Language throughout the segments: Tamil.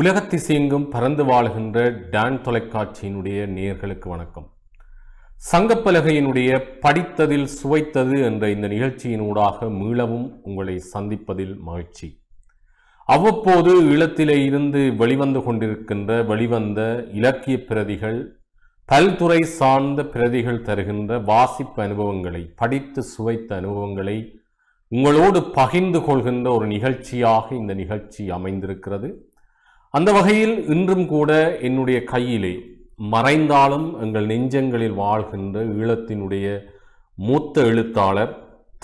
உலகத்திசையெங்கும் பறந்து வாழ்கின்ற டான் தொலைக்காட்சியினுடைய நேர்களுக்கு வணக்கம் சங்கப்பலகையினுடைய படித்ததில் சுவைத்தது என்ற இந்த நிகழ்ச்சியினூடாக மீளவும் உங்களை சந்திப்பதில் மகிழ்ச்சி அவ்வப்போது ஈழத்திலே இருந்து வெளிவந்து கொண்டிருக்கின்ற வெளிவந்த இலக்கிய பிரதிகள் பல்துறை சார்ந்த பிரதிகள் தருகின்ற வாசிப்பு அனுபவங்களை படித்து சுவைத்த அனுபவங்களை உங்களோடு பகிர்ந்து கொள்கின்ற ஒரு நிகழ்ச்சியாக இந்த நிகழ்ச்சி அமைந்திருக்கிறது அந்த வகையில் இன்றும் கூட என்னுடைய கையிலே மறைந்தாலும் எங்கள் நெஞ்சங்களில் வாழ்கின்ற ஈழத்தினுடைய மூத்த எழுத்தாளர்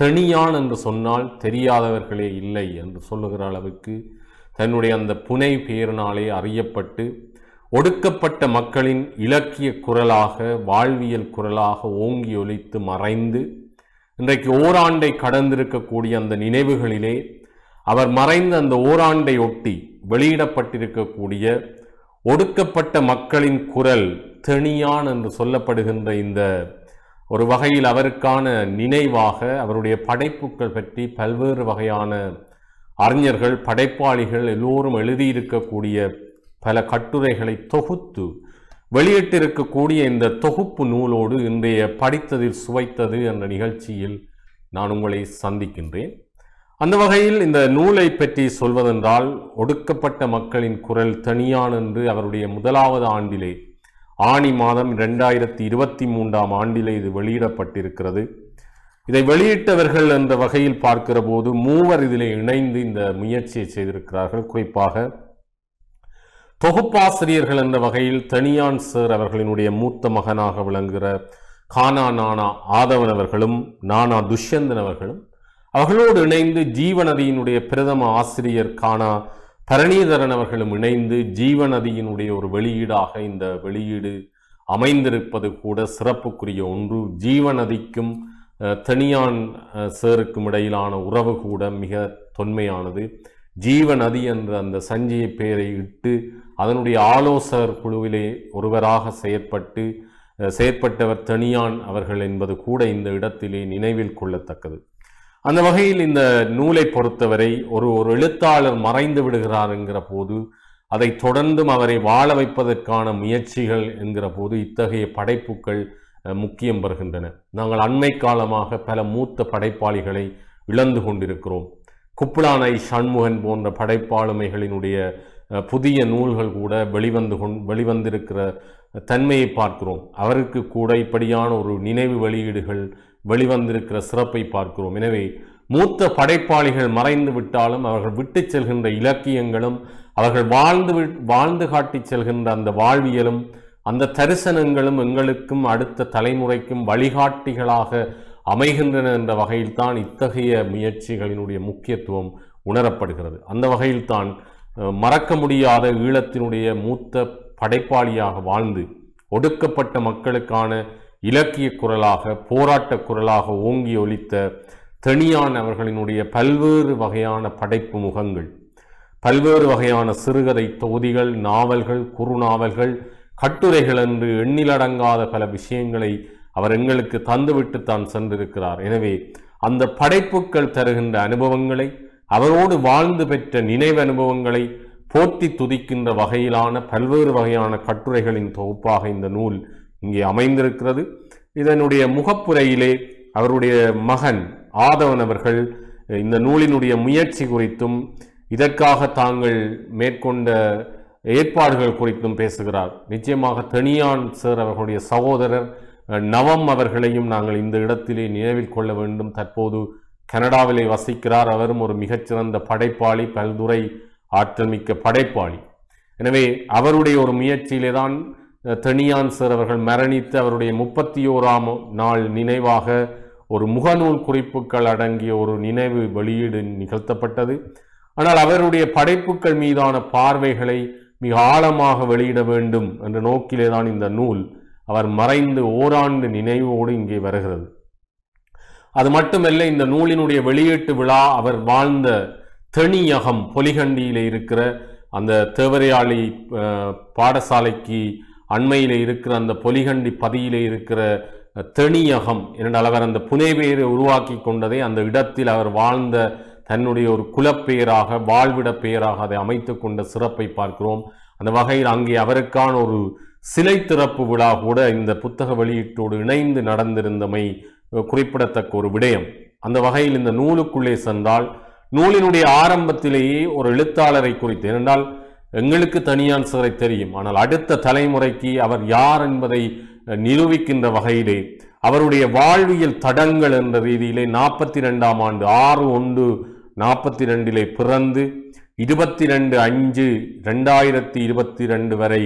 தனியான் என்று சொன்னால் தெரியாதவர்களே இல்லை என்று சொல்லுகிற அளவுக்கு தன்னுடைய அந்த புனை பேரனாலே அறியப்பட்டு ஒடுக்கப்பட்ட மக்களின் இலக்கிய குரலாக வாழ்வியல் குரலாக ஓங்கி ஒலித்து மறைந்து இன்றைக்கு ஓராண்டை கடந்திருக்கக்கூடிய அந்த நினைவுகளிலே அவர் மறைந்த அந்த ஓராண்டை ஒட்டி வெளியிடப்பட்டிருக்கக்கூடிய ஒடுக்கப்பட்ட மக்களின் குரல் தெனியான் என்று சொல்லப்படுகின்ற இந்த ஒரு வகையில் அவருக்கான நினைவாக அவருடைய படைப்புகள் பற்றி பல்வேறு வகையான அறிஞர்கள் படைப்பாளிகள் எல்லோரும் எழுதியிருக்கக்கூடிய பல கட்டுரைகளை தொகுத்து வெளியிட்டிருக்கக்கூடிய இந்த தொகுப்பு நூலோடு இன்றைய படித்ததில் சுவைத்தது என்ற நிகழ்ச்சியில் நான் உங்களை சந்திக்கின்றேன் அந்த வகையில் இந்த நூலை பற்றி சொல்வதென்றால் ஒடுக்கப்பட்ட மக்களின் குரல் தனியான் என்று அவருடைய முதலாவது ஆண்டிலே ஆணி மாதம் இரண்டாயிரத்தி இருபத்தி மூன்றாம் ஆண்டிலே இது வெளியிடப்பட்டிருக்கிறது இதை வெளியிட்டவர்கள் என்ற வகையில் பார்க்கிற போது மூவர் இதில் இணைந்து இந்த முயற்சியை செய்திருக்கிறார்கள் குறிப்பாக தொகுப்பாசிரியர்கள் என்ற வகையில் தனியான் சார் அவர்களினுடைய மூத்த மகனாக விளங்குகிற கானா நானா ஆதவன் அவர்களும் நானா துஷ்யந்தன் அவர்களும் அவர்களோடு இணைந்து ஜீவநதியினுடைய பிரதம ஆசிரியர் காணா தரணீதரன் அவர்களும் இணைந்து ஜீவநதியினுடைய ஒரு வெளியீடாக இந்த வெளியீடு அமைந்திருப்பது கூட சிறப்புக்குரிய ஒன்று ஜீவநதிக்கும் தனியான் சேருக்கும் இடையிலான உறவு கூட மிக தொன்மையானது ஜீவநதி என்ற அந்த சஞ்சய பெயரை இட்டு அதனுடைய ஆலோசகர் குழுவிலே ஒருவராக செயற்பட்டு செயற்பட்டவர் தனியான் அவர்கள் என்பது கூட இந்த இடத்திலே நினைவில் கொள்ளத்தக்கது அந்த வகையில் இந்த நூலை பொறுத்தவரை ஒரு ஒரு எழுத்தாளர் மறைந்து விடுகிறார் என்கிற போது அதை தொடர்ந்தும் அவரை வாழ வைப்பதற்கான முயற்சிகள் என்கிற போது இத்தகைய படைப்புகள் முக்கியம் பெறுகின்றன நாங்கள் அண்மை காலமாக பல மூத்த படைப்பாளிகளை இழந்து கொண்டிருக்கிறோம் குப்புளானை சண்முகன் போன்ற படைப்பாளுமைகளினுடைய புதிய நூல்கள் கூட வெளிவந்து கொண் வெளிவந்திருக்கிற தன்மையை பார்க்கிறோம் அவருக்கு கூட இப்படியான ஒரு நினைவு வெளியீடுகள் வெளிவந்திருக்கிற சிறப்பை பார்க்கிறோம் எனவே மூத்த படைப்பாளிகள் மறைந்து விட்டாலும் அவர்கள் விட்டு செல்கின்ற இலக்கியங்களும் அவர்கள் வாழ்ந்து வாழ்ந்து காட்டி செல்கின்ற அந்த வாழ்வியலும் அந்த தரிசனங்களும் எங்களுக்கும் அடுத்த தலைமுறைக்கும் வழிகாட்டிகளாக அமைகின்றன என்ற வகையில்தான் இத்தகைய முயற்சிகளினுடைய முக்கியத்துவம் உணரப்படுகிறது அந்த வகையில்தான் மறக்க முடியாத ஈழத்தினுடைய மூத்த படைப்பாளியாக வாழ்ந்து ஒடுக்கப்பட்ட மக்களுக்கான இலக்கிய குரலாக போராட்ட குரலாக ஓங்கி ஒலித்த தனியான அவர்களினுடைய பல்வேறு வகையான படைப்பு முகங்கள் பல்வேறு வகையான சிறுகதை தொகுதிகள் நாவல்கள் குறுநாவல்கள் கட்டுரைகள் என்று எண்ணிலடங்காத பல விஷயங்களை அவர் எங்களுக்கு தந்துவிட்டு தான் சென்றிருக்கிறார் எனவே அந்த படைப்புக்கள் தருகின்ற அனுபவங்களை அவரோடு வாழ்ந்து பெற்ற நினைவு அனுபவங்களை போற்றி துதிக்கின்ற வகையிலான பல்வேறு வகையான கட்டுரைகளின் தொகுப்பாக இந்த நூல் இங்கே அமைந்திருக்கிறது இதனுடைய முகப்புரையிலே அவருடைய மகன் ஆதவன் அவர்கள் இந்த நூலினுடைய முயற்சி குறித்தும் இதற்காக தாங்கள் மேற்கொண்ட ஏற்பாடுகள் குறித்தும் பேசுகிறார் நிச்சயமாக தனியான் சார் அவர்களுடைய சகோதரர் நவம் அவர்களையும் நாங்கள் இந்த இடத்திலே நினைவில் கொள்ள வேண்டும் தற்போது கனடாவிலே வசிக்கிறார் அவரும் ஒரு மிகச்சிறந்த படைப்பாளி பல்துறை ஆற்றல் மிக்க படைப்பாளி எனவே அவருடைய ஒரு முயற்சியிலே தான் தனியான் சார் அவர்கள் மரணித்து அவருடைய முப்பத்தி ஓராம் நாள் நினைவாக ஒரு முகநூல் குறிப்புகள் அடங்கிய ஒரு நினைவு வெளியீடு நிகழ்த்தப்பட்டது ஆனால் அவருடைய படைப்புகள் மீதான பார்வைகளை மிக ஆழமாக வெளியிட வேண்டும் என்ற நோக்கிலே தான் இந்த நூல் அவர் மறைந்து ஓராண்டு நினைவோடு இங்கே வருகிறது அது மட்டுமல்ல இந்த நூலினுடைய வெளியீட்டு விழா அவர் வாழ்ந்த தெணியகம் பொலிகண்டியில் இருக்கிற அந்த தேவரையாளி பாடசாலைக்கு அண்மையில் இருக்கிற அந்த பொலிகண்டி பதியில் இருக்கிற தெணியகம் என்ற அவர் அந்த புனைவேரை உருவாக்கி கொண்டதை அந்த இடத்தில் அவர் வாழ்ந்த தன்னுடைய ஒரு குலப்பெயராக வாழ்விட பெயராக அதை அமைத்து கொண்ட சிறப்பை பார்க்கிறோம் அந்த வகையில் அங்கே அவருக்கான ஒரு சிலை திறப்பு விழா கூட இந்த புத்தக வெளியீட்டோடு இணைந்து நடந்திருந்தமை குறிப்பிடத்தக்க ஒரு விடயம் அந்த வகையில் இந்த நூலுக்குள்ளே சென்றால் நூலினுடைய ஆரம்பத்திலேயே ஒரு எழுத்தாளரை குறித்து என்றால் எங்களுக்கு தனியான் சிறை தெரியும் ஆனால் அடுத்த தலைமுறைக்கு அவர் யார் என்பதை நிரூபிக்கின்ற வகையிலே அவருடைய வாழ்வியல் தடங்கள் என்ற ரீதியிலே நாற்பத்தி ரெண்டாம் ஆண்டு ஆறு ஒன்று நாற்பத்தி ரெண்டிலே பிறந்து இருபத்தி ரெண்டு அஞ்சு ரெண்டாயிரத்தி இருபத்தி ரெண்டு வரை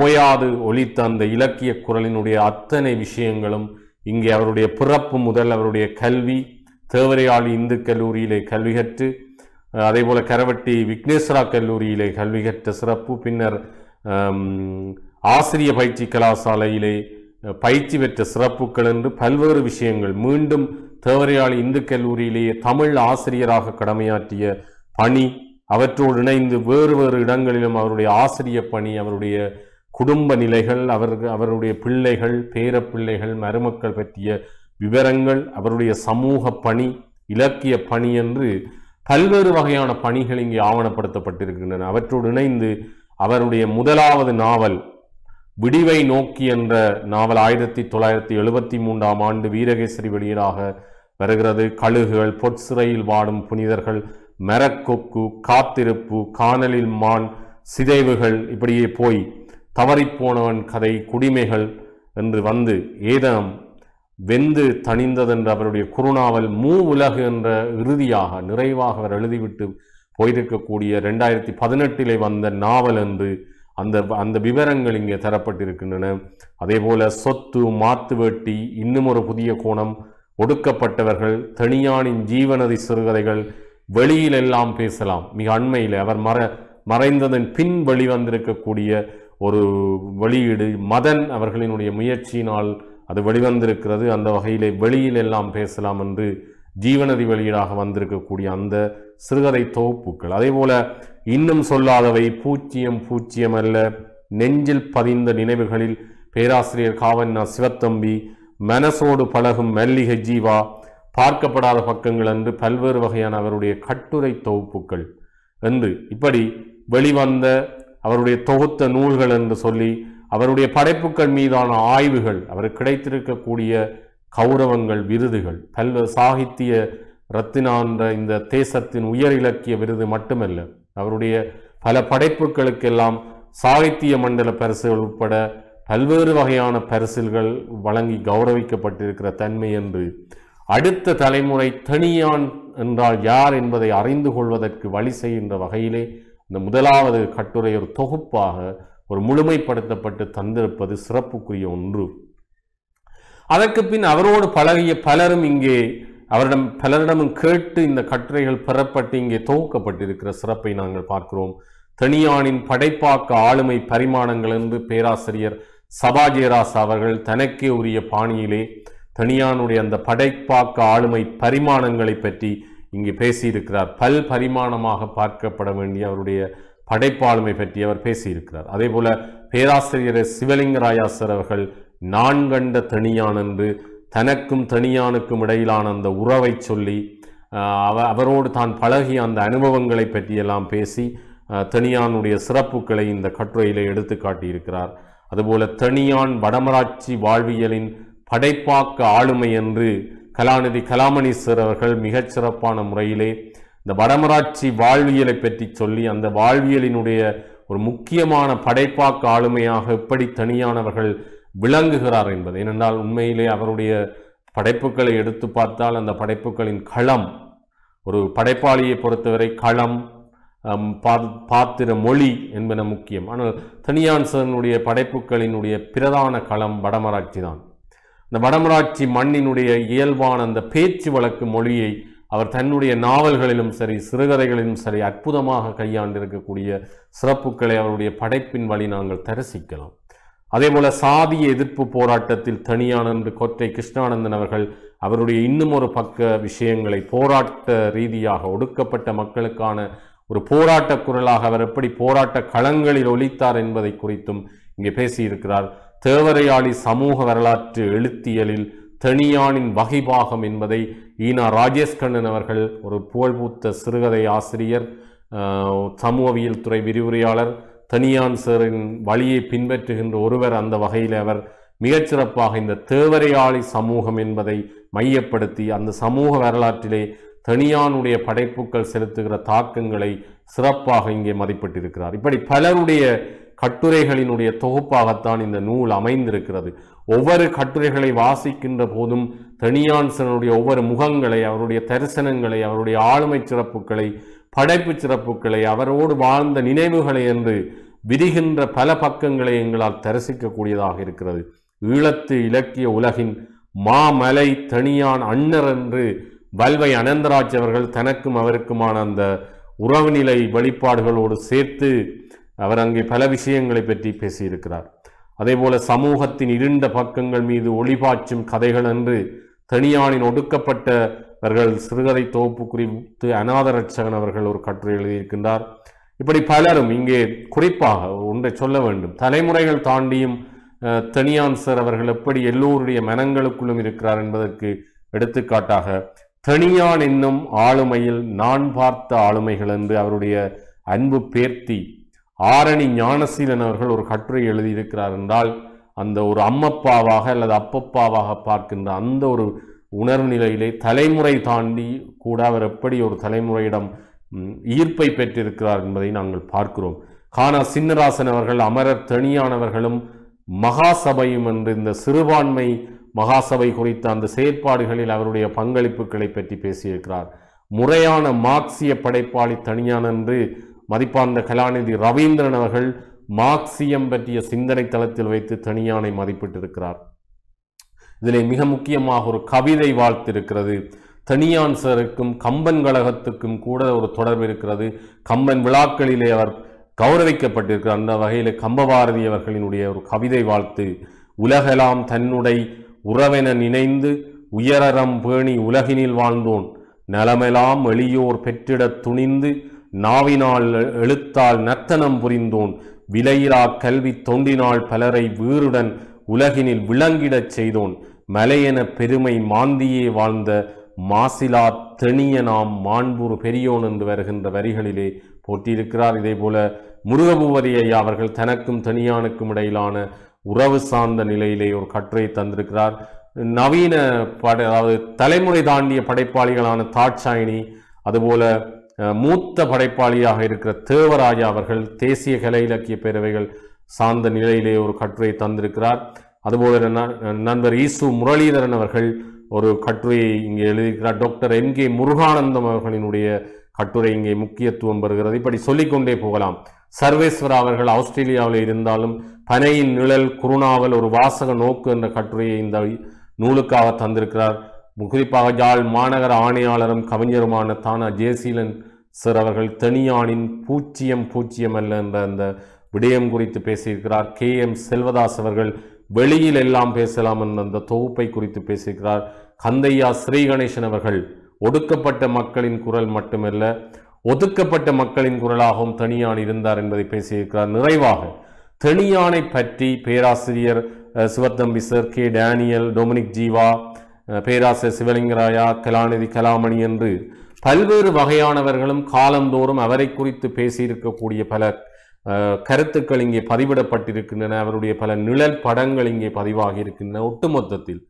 ஓயாது ஒழித்த அந்த இலக்கிய குரலினுடைய அத்தனை விஷயங்களும் இங்கே அவருடைய பிறப்பு முதல் அவருடைய கல்வி தேவரையாள் இந்து கல்லூரியிலே கல்வி கற்று போல கரவட்டி விக்னேஸ்வரா கல்லூரியிலே கல்வி கற்ற சிறப்பு பின்னர் ஆசிரிய பயிற்சி கலாசாலையிலே பயிற்சி பெற்ற சிறப்புகள் என்று பல்வேறு விஷயங்கள் மீண்டும் தேவரையாள் இந்து கல்லூரியிலேயே தமிழ் ஆசிரியராக கடமையாற்றிய பணி அவற்றோடு இணைந்து வேறு வேறு இடங்களிலும் அவருடைய ஆசிரிய பணி அவருடைய குடும்ப நிலைகள் அவர் அவருடைய பிள்ளைகள் பேரப்பிள்ளைகள் மருமக்கள் பற்றிய விவரங்கள் அவருடைய சமூக பணி இலக்கிய பணி என்று பல்வேறு வகையான பணிகள் இங்கே ஆவணப்படுத்தப்பட்டிருக்கின்றன அவற்றோடு இணைந்து அவருடைய முதலாவது நாவல் விடிவை நோக்கி என்ற நாவல் ஆயிரத்தி தொள்ளாயிரத்தி எழுபத்தி மூன்றாம் ஆண்டு வீரகேசரி வெளியீடாக வருகிறது கழுகுகள் பொற்சிறையில் வாடும் புனிதர்கள் மரக்கொக்கு காத்திருப்பு காணலில் மான் சிதைவுகள் இப்படியே போய் தவறிப்போனவன் கதை குடிமைகள் என்று வந்து ஏதம் வெந்து தணிந்ததென்ற அவருடைய குறுநாவல் மூ உலகு என்ற இறுதியாக நிறைவாக அவர் எழுதிவிட்டு போயிருக்கக்கூடிய ரெண்டாயிரத்தி பதினெட்டிலே வந்த நாவல் என்று அந்த அந்த விவரங்கள் இங்கே தரப்பட்டிருக்கின்றன அதே போல சொத்து மாத்து வேட்டி இன்னும் ஒரு புதிய கோணம் ஒடுக்கப்பட்டவர்கள் தனியானின் ஜீவனதி சிறுகதைகள் வெளியிலெல்லாம் பேசலாம் மிக அண்மையில் அவர் மற மறைந்ததன் பின் வெளிவந்திருக்கக்கூடிய ஒரு வெளியீடு மதன் அவர்களினுடைய முயற்சியினால் அது வெளிவந்திருக்கிறது அந்த வகையிலே வெளியில் எல்லாம் பேசலாம் என்று ஜீவநதி வெளியீடாக வந்திருக்கக்கூடிய அந்த சிறுகதை தொகுப்புகள் அதே போல இன்னும் சொல்லாதவை பூச்சியம் பூச்சியம் அல்ல நெஞ்சில் பதிந்த நினைவுகளில் பேராசிரியர் காவண்ணா சிவத்தம்பி மனசோடு பழகும் மல்லிகை ஜீவா பார்க்கப்படாத பக்கங்கள் என்று பல்வேறு வகையான அவருடைய கட்டுரை தொகுப்புகள் என்று இப்படி வெளிவந்த அவருடைய தொகுத்த நூல்கள் என்று சொல்லி அவருடைய படைப்புகள் மீதான ஆய்வுகள் அவருக்கு கிடைத்திருக்கக்கூடிய கௌரவங்கள் விருதுகள் பல்வ சாகித்ய ரத்தினான்ற இந்த தேசத்தின் உயர் இலக்கிய விருது மட்டுமல்ல அவருடைய பல படைப்புகளுக்கெல்லாம் சாகித்ய மண்டல பரிசுகள் உட்பட பல்வேறு வகையான பரிசில்கள் வழங்கி கௌரவிக்கப்பட்டிருக்கிற தன்மை என்று அடுத்த தலைமுறை தனியான் என்றால் யார் என்பதை அறிந்து கொள்வதற்கு வழி செய்கின்ற வகையிலே இந்த முதலாவது கட்டுரை ஒரு தொகுப்பாக ஒரு முழுமைப்படுத்தப்பட்டு தந்திருப்பது சிறப்புக்குரிய ஒன்று அதற்கு பின் அவரோடு பழகிய பலரும் இங்கே அவரிடம் பலரிடமும் கேட்டு இந்த கட்டுரைகள் பெறப்பட்டு இங்கே தொகுக்கப்பட்டிருக்கிற சிறப்பை நாங்கள் பார்க்கிறோம் தனியானின் படைப்பாக்க ஆளுமை பரிமாணங்கள் என்று பேராசிரியர் சபாஜேராஸ் அவர்கள் தனக்கே உரிய பாணியிலே தனியானுடைய அந்த படைப்பாக்க ஆளுமை பரிமாணங்களை பற்றி இங்கு பேசியிருக்கிறார் பல் பரிமாணமாக பார்க்கப்பட வேண்டிய அவருடைய படைப்பாளுமை பற்றி அவர் பேசியிருக்கிறார் அதே போல பேராசிரியர் சிவலிங்கராயாசர் அவர்கள் நான் கண்ட தனியான் என்று தனக்கும் தனியானுக்கும் இடையிலான அந்த உறவை சொல்லி அவரோடு தான் பழகிய அந்த அனுபவங்களை பற்றியெல்லாம் பேசி தனியானுடைய சிறப்புகளை இந்த கட்டுரையிலே எடுத்து காட்டியிருக்கிறார் அதுபோல தனியான் வடமராட்சி வாழ்வியலின் படைப்பாக்க ஆளுமை என்று கலாநிதி கலாமணி சார் அவர்கள் மிகச்சிறப்பான முறையிலே இந்த வடமராட்சி வாழ்வியலை பற்றி சொல்லி அந்த வாழ்வியலினுடைய ஒரு முக்கியமான படைப்பாக்க ஆளுமையாக எப்படி தனியானவர்கள் விளங்குகிறார் என்பது ஏனென்றால் உண்மையிலே அவருடைய படைப்புகளை எடுத்து பார்த்தால் அந்த படைப்புகளின் களம் ஒரு படைப்பாளியை பொறுத்தவரை களம் பாத்திர மொழி என்பன முக்கியம் ஆனால் தனியான் சாரனுடைய படைப்புகளினுடைய பிரதான களம் வடமராட்சி தான் இந்த வடமராட்சி மண்ணினுடைய இயல்பான அந்த பேச்சு வழக்கு மொழியை அவர் தன்னுடைய நாவல்களிலும் சரி சிறுகதைகளிலும் சரி அற்புதமாக கையாண்டிருக்கக்கூடிய சிறப்புகளை அவருடைய படைப்பின் வழி நாங்கள் தரிசிக்கலாம் அதே போல சாதிய எதிர்ப்பு போராட்டத்தில் தனியானன்று கோட்டை கிருஷ்ணானந்தன் அவர்கள் அவருடைய இன்னும் ஒரு பக்க விஷயங்களை போராட்ட ரீதியாக ஒடுக்கப்பட்ட மக்களுக்கான ஒரு போராட்ட குரலாக அவர் எப்படி போராட்ட களங்களில் ஒலித்தார் என்பதை குறித்தும் இங்கே பேசியிருக்கிறார் தேவரையாளி சமூக வரலாற்று எழுத்தியலில் தனியானின் வகைபாகம் என்பதை ஈனா ராஜேஷ்கண்ணன் அவர்கள் ஒரு புகழ்பூத்த சிறுகதை ஆசிரியர் சமூகவியல் துறை விரிவுரையாளர் தனியான் சரின் வழியை பின்பற்றுகின்ற ஒருவர் அந்த வகையில் அவர் மிகச்சிறப்பாக இந்த தேவரையாளி சமூகம் என்பதை மையப்படுத்தி அந்த சமூக வரலாற்றிலே தனியானுடைய படைப்புக்கள் செலுத்துகிற தாக்கங்களை சிறப்பாக இங்கே மதிப்பிட்டிருக்கிறார் இப்படி பலருடைய கட்டுரைகளினுடைய தொகுப்பாகத்தான் இந்த நூல் அமைந்திருக்கிறது ஒவ்வொரு கட்டுரைகளை வாசிக்கின்ற போதும் தனியான்சனுடைய ஒவ்வொரு முகங்களை அவருடைய தரிசனங்களை அவருடைய ஆளுமை சிறப்புகளை படைப்பு சிறப்புகளை அவரோடு வாழ்ந்த நினைவுகளை என்று விரிகின்ற பல பக்கங்களை எங்களால் தரிசிக்கக்கூடியதாக இருக்கிறது ஈழத்து இலக்கிய உலகின் மாமலை தனியான் அண்ணர் என்று வல்வை அனந்தராஜ் அவர்கள் தனக்கும் அவருக்குமான அந்த உறவுநிலை வழிபாடுகளோடு சேர்த்து அவர் அங்கே பல விஷயங்களை பற்றி பேசியிருக்கிறார் அதேபோல சமூகத்தின் இருண்ட பக்கங்கள் மீது ஒளிபாய்ச்சும் கதைகள் என்று தனியானின் ஒடுக்கப்பட்டவர்கள் சிறுகதை தொகுப்பு குறித்து அநாதரட்சகன் அவர்கள் ஒரு கட்டுரை எழுதியிருக்கின்றார் இப்படி பலரும் இங்கே குறிப்பாக ஒன்றை சொல்ல வேண்டும் தலைமுறைகள் தாண்டியும் தனியான் சார் அவர்கள் எப்படி எல்லோருடைய மனங்களுக்குள்ளும் இருக்கிறார் என்பதற்கு எடுத்துக்காட்டாக தனியான் என்னும் ஆளுமையில் நான் பார்த்த ஆளுமைகள் என்று அவருடைய அன்பு பேர்த்தி ஆரணி ஞானசீலன் அவர்கள் ஒரு கட்டுரை எழுதியிருக்கிறார் என்றால் அந்த ஒரு அம்மப்பாவாக அல்லது அப்பப்பாவாக பார்க்கின்ற அந்த ஒரு உணர்வு நிலையிலே தலைமுறை தாண்டி கூட அவர் எப்படி ஒரு தலைமுறையிடம் ஈர்ப்பை பெற்றிருக்கிறார் என்பதை நாங்கள் பார்க்கிறோம் கானா சின்னராசன் அவர்கள் அமரர் தனியானவர்களும் மகாசபையும் என்று இந்த சிறுபான்மை மகாசபை குறித்த அந்த செயற்பாடுகளில் அவருடைய பங்களிப்புகளை பற்றி பேசியிருக்கிறார் முறையான மார்க்சிய படைப்பாளி தனியான் என்று மதிப்பார்ந்த கலாநிதி ரவீந்திரன் அவர்கள் மார்க்சியம் பற்றிய சிந்தனை தளத்தில் வைத்து தனியானை மதிப்பிட்டிருக்கிறார் இதிலே மிக முக்கியமாக ஒரு கவிதை வாழ்த்திருக்கிறது தனியான் சருக்கும் கம்பன் கழகத்துக்கும் கூட ஒரு தொடர்பு இருக்கிறது கம்பன் விழாக்களிலே அவர் கௌரவிக்கப்பட்டிருக்கிறார் அந்த வகையில் கம்பபாரதி அவர்களினுடைய ஒரு கவிதை வாழ்த்து உலகெல்லாம் தன்னுடை உறவென நினைந்து உயரறம் பேணி உலகினில் வாழ்ந்தோன் நலமெலாம் எளியோர் பெற்றிடத் துணிந்து நாவினால் எழுத்தால் நர்த்தனம் புரிந்தோன் விலையிலா கல்வி தொண்டினால் பலரை வீருடன் உலகினில் விளங்கிடச் செய்தோன் மலையென பெருமை மாந்தியே வாழ்ந்த மாசிலா தெணிய நாம் மாண்பூர் பெரியோன் என்று வருகின்ற வரிகளிலே போட்டியிருக்கிறார் இதே போல முருகபூவரி ஐயா அவர்கள் தனக்கும் தனியானுக்கும் இடையிலான உறவு சார்ந்த நிலையிலே ஒரு கட்டுரை தந்திருக்கிறார் நவீன பட அதாவது தலைமுறை தாண்டிய படைப்பாளிகளான தாட்சாயினி அதுபோல மூத்த படைப்பாளியாக இருக்கிற தேவராஜா அவர்கள் தேசிய கலை இலக்கிய பேரவைகள் சார்ந்த நிலையிலே ஒரு கட்டுரையை தந்திருக்கிறார் அதுபோல நண்பர் ஈசு முரளிதரன் அவர்கள் ஒரு கட்டுரையை இங்கே எழுதியிருக்கிறார் டாக்டர் என் கே முருகானந்தம் அவர்களினுடைய கட்டுரை இங்கே முக்கியத்துவம் பெறுகிறது இப்படி சொல்லிக்கொண்டே போகலாம் சர்வேஸ்வரா அவர்கள் ஆஸ்திரேலியாவில் இருந்தாலும் பனையின் நிழல் குருணாவல் ஒரு வாசக நோக்கு என்ற கட்டுரையை இந்த நூலுக்காக தந்திருக்கிறார் குறிப்பாக ஜாழ் மாநகர ஆணையாளரும் கவிஞருமான தானா ஜேசீலன் அவர்கள் தனியானின் பூச்சியம் பூச்சியம் அல்ல என்ற அந்த விடயம் குறித்து பேசியிருக்கிறார் கே எம் செல்வதாஸ் அவர்கள் வெளியில் எல்லாம் பேசலாம் என்ற அந்த தொகுப்பை குறித்து பேசியிருக்கிறார் கந்தையா ஸ்ரீகணேசன் அவர்கள் ஒடுக்கப்பட்ட மக்களின் குரல் மட்டுமல்ல ஒதுக்கப்பட்ட மக்களின் குரலாகவும் தனியான் இருந்தார் என்பதை பேசியிருக்கிறார் நிறைவாக தனியானை பற்றி பேராசிரியர் Sivathamby sir K Daniel Dominic Jeeva பேராசிரியர் சிவலிங்கராயா கலாநிதி கலாமணி என்று பல்வேறு வகையானவர்களும் காலந்தோறும் அவரை குறித்து பேசியிருக்கக்கூடிய பல கருத்துக்கள் இங்கே பதிவிடப்பட்டிருக்கின்றன அவருடைய பல நிழல் படங்கள் இங்கே பதிவாகி இருக்கின்றன ஒட்டுமொத்தத்தில்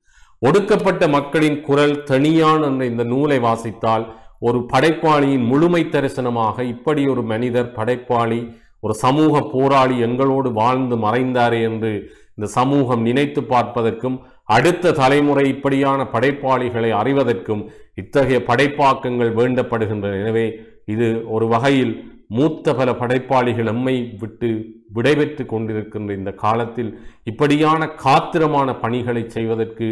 ஒடுக்கப்பட்ட மக்களின் குரல் தனியான் என்ற இந்த நூலை வாசித்தால் ஒரு படைப்பாளியின் முழுமை தரிசனமாக இப்படி ஒரு மனிதர் படைப்பாளி ஒரு சமூக போராளி எங்களோடு வாழ்ந்து மறைந்தாரே என்று இந்த சமூகம் நினைத்து பார்ப்பதற்கும் அடுத்த தலைமுறை இப்படியான படைப்பாளிகளை அறிவதற்கும் இத்தகைய படைப்பாக்கங்கள் வேண்டப்படுகின்றன எனவே இது ஒரு வகையில் மூத்த பல படைப்பாளிகள் எம்மை விட்டு விடைபெற்று கொண்டிருக்கின்ற இந்த காலத்தில் இப்படியான காத்திரமான பணிகளை செய்வதற்கு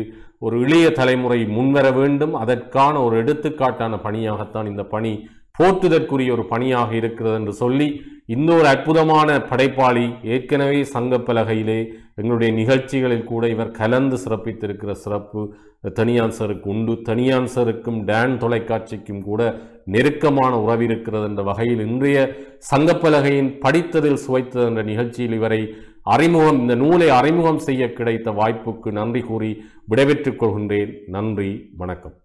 ஒரு இளைய தலைமுறை முன்வர வேண்டும் அதற்கான ஒரு எடுத்துக்காட்டான பணியாகத்தான் இந்த பணி போற்றுதற்குரிய ஒரு பணியாக இருக்கிறது என்று சொல்லி இன்னொரு அற்புதமான படைப்பாளி ஏற்கனவே சங்க பலகையிலே எங்களுடைய நிகழ்ச்சிகளில் கூட இவர் கலந்து சிறப்பித்திருக்கிற சிறப்பு தனியான்சருக்கு உண்டு தனியான்சருக்கும் டேன் தொலைக்காட்சிக்கும் கூட நெருக்கமான உறவு இருக்கிறது என்ற வகையில் இன்றைய சங்கப்பலகையின் படித்ததில் சுவைத்தது என்ற நிகழ்ச்சியில் இவரை அறிமுகம் இந்த நூலை அறிமுகம் செய்ய கிடைத்த வாய்ப்புக்கு நன்றி கூறி விடைபெற்றுக் கொள்கின்றேன் நன்றி வணக்கம்